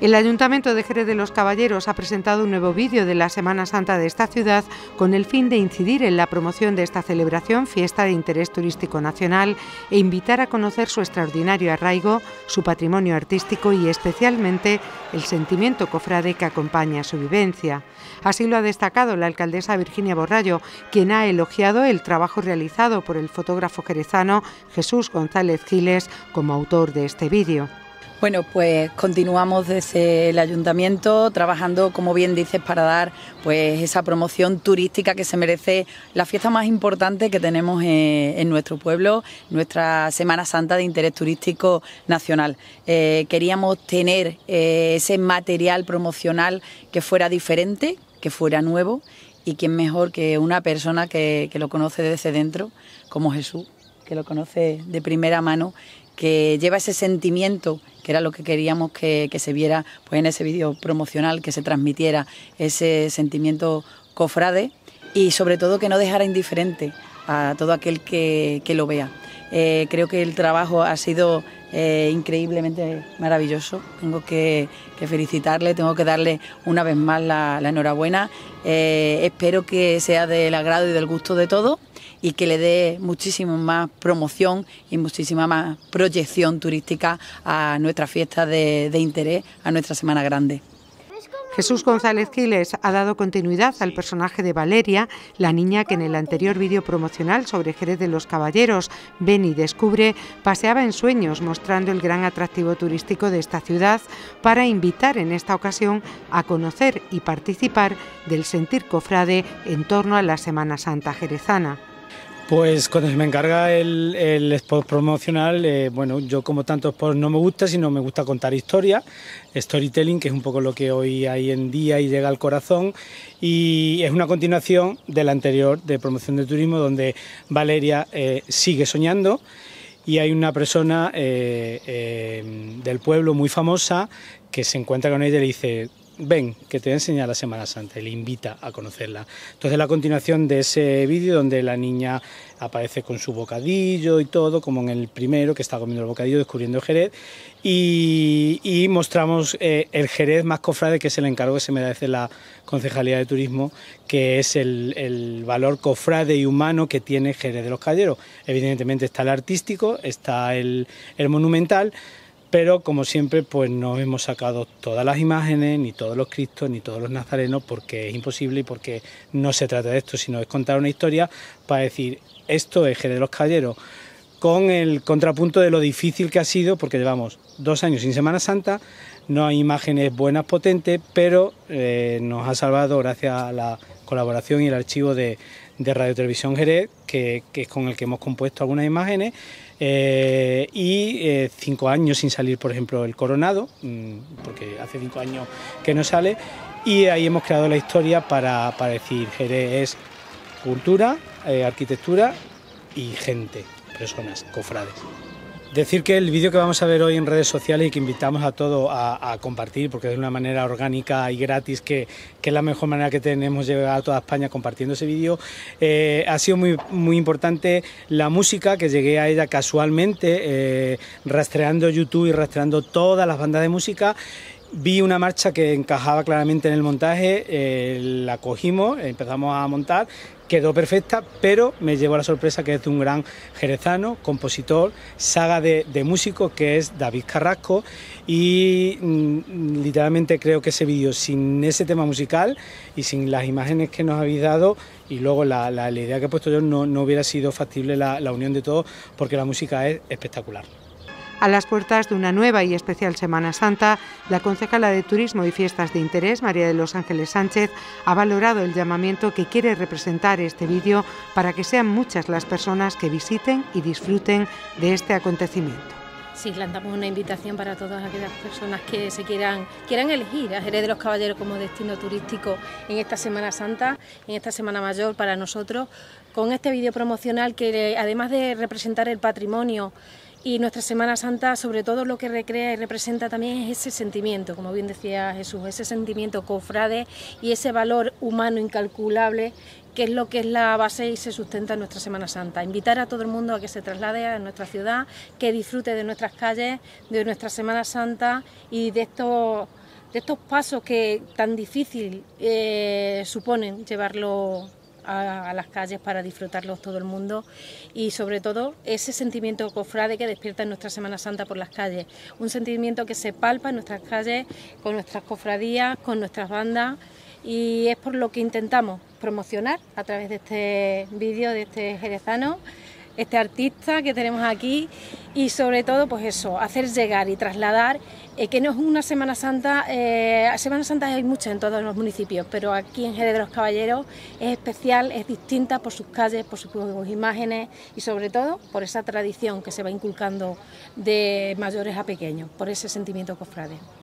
El Ayuntamiento de Jerez de los Caballeros ha presentado un nuevo vídeo de la Semana Santa de esta ciudad con el fin de incidir en la promoción de esta celebración, fiesta de interés turístico nacional, e invitar a conocer su extraordinario arraigo, su patrimonio artístico y especialmente el sentimiento cofrade que acompaña su vivencia. Así lo ha destacado la alcaldesa Virginia Borrayo, quien ha elogiado el trabajo realizado por el fotógrafo jerezano Jesús González Giles como autor de este vídeo. Bueno, pues continuamos desde el ayuntamiento trabajando, como bien dices, para dar pues esa promoción turística que se merece la fiesta más importante que tenemos eh, en, nuestro pueblo, nuestra Semana Santa de interés turístico nacional. Eh, queríamos tener eh, ese material promocional que fuera diferente, que fuera nuevo, y quién mejor que una persona que lo conoce desde dentro, como Jesús que lo conoce de primera mano, que lleva ese sentimiento que era lo que queríamos que, se viera pues, en ese vídeo promocional, que se transmitiera ese sentimiento cofrade y sobre todo que no dejara indiferente a todo aquel que, lo vea. Eh, creo que el trabajo ha sido eh, increíblemente maravilloso. Tengo que, felicitarle, tengo que darle una vez más la, enhorabuena. Eh, espero que sea del agrado y del gusto de todos y que le dé muchísima más promoción y muchísima más proyección turística a nuestra fiesta de interés, a nuestra Semana Grande. Jesús González Giles ha dado continuidad al personaje de Valeria, la niña que en el anterior vídeo promocional sobre Jerez de los Caballeros, Ven y Descubre, paseaba en sueños mostrando el gran atractivo turístico de esta ciudad para invitar en esta ocasión a conocer y participar del sentir cofrade en torno a la Semana Santa jerezana. Pues cuando se me encarga el, el spot promocional, eh, bueno, yo como tanto spot no me gusta, sino me gusta contar historia, storytelling, que es un poco lo que hoy hay en día y llega al corazón, y es una continuación de la anterior de promoción de turismo, donde Valeria eh, sigue soñando y hay una persona eh, del pueblo muy famosa que se encuentra con ella y le dice, ven, que te voy a enseñar la Semana Santa le invita a conocerla. Entonces la continuación de ese vídeo donde la niña aparece con su bocadillo y todo, como en el primero que está comiendo el bocadillo, descubriendo Jerez, y, mostramos eh, el Jerez más cofrade, que es el encargo que se me da desde la Concejalía de Turismo, que es el, valor cofrade y humano que tiene Jerez de los Calleros. Evidentemente está el artístico, está el monumental, pero como siempre, pues no hemos sacado todas las imágenes, ni todos los cristos, ni todos los nazarenos, porque es imposible y porque no se trata de esto, sino es contar una historia para decir, esto es Jerez de los Calleros... con el contrapunto de lo difícil que ha sido, porque llevamos dos años sin Semana Santa, no hay imágenes buenas, potentes, pero eh, nos ha salvado gracias a la colaboración y el archivo de, de Radio Televisión Jerez, que, es con el que hemos compuesto algunas imágenes, eh, y eh, cinco años sin salir, por ejemplo, El Coronado, mm, porque hace cinco años que no sale, y ahí hemos creado la historia para, para decir Jerez es cultura, eh, arquitectura y gente, personas, cofrades. Decir que el vídeo que vamos a ver hoy en redes sociales y que invitamos a todos a, compartir, porque es una manera orgánica y gratis, que, es la mejor manera que tenemos de llegar a toda España compartiendo ese vídeo, eh, ha sido muy, importante la música, que llegué a ella casualmente, eh, rastreando YouTube y rastreando todas las bandas de música vi una marcha que encajaba claramente en el montaje, eh, la cogimos, empezamos a montar, quedó perfecta, pero me llevó a la sorpresa que es de un gran jerezano, compositor, saga de, músico que es David Carrasco y mm, literalmente creo que ese vídeo sin ese tema musical y sin las imágenes que nos habéis dado y luego la, idea que he puesto yo no, hubiera sido factible la, la unión de todos porque la música es espectacular. A las puertas de una nueva y especial Semana Santa, la concejala de Turismo y Fiestas de Interés, María de los Ángeles Sánchez, ha valorado el llamamiento que quiere representar este vídeo para que sean muchas las personas que visiten y disfruten de este acontecimiento. Sí, lanzamos una invitación para todas aquellas personas que se quieran, quieran elegir a Jerez de los Caballeros como destino turístico en esta Semana Santa, en esta Semana Mayor para nosotros, con este vídeo promocional que además de representar el patrimonio y nuestra Semana Santa, sobre todo, lo que recrea y representa también es ese sentimiento, como bien decía Jesús, ese sentimiento cofrade y ese valor humano incalculable que es lo que es la base y se sustenta en nuestra Semana Santa. Invitar a todo el mundo a que se traslade a nuestra ciudad, que disfrute de nuestras calles, de nuestra Semana Santa y de estos, de estos pasos que tan difícil eh, suponen llevarlo a, las calles para disfrutarlos todo el mundo y sobre todo ese sentimiento cofrade que despierta en nuestra Semana Santa por las calles, un sentimiento que se palpa en nuestras calles, con nuestras cofradías, con nuestras bandas y es por lo que intentamos promocionar a través de este vídeo, de este jerezano este artista que tenemos aquí y sobre todo pues eso, hacer llegar y trasladar, eh, que no es una Semana Santa, eh, Semana Santa hay muchas en todos los municipios, pero aquí en Jerez de los Caballeros es especial, es distinta por sus calles, por sus, sus imágenes y sobre todo por esa tradición que se va inculcando de mayores a pequeños, por ese sentimiento cofrade.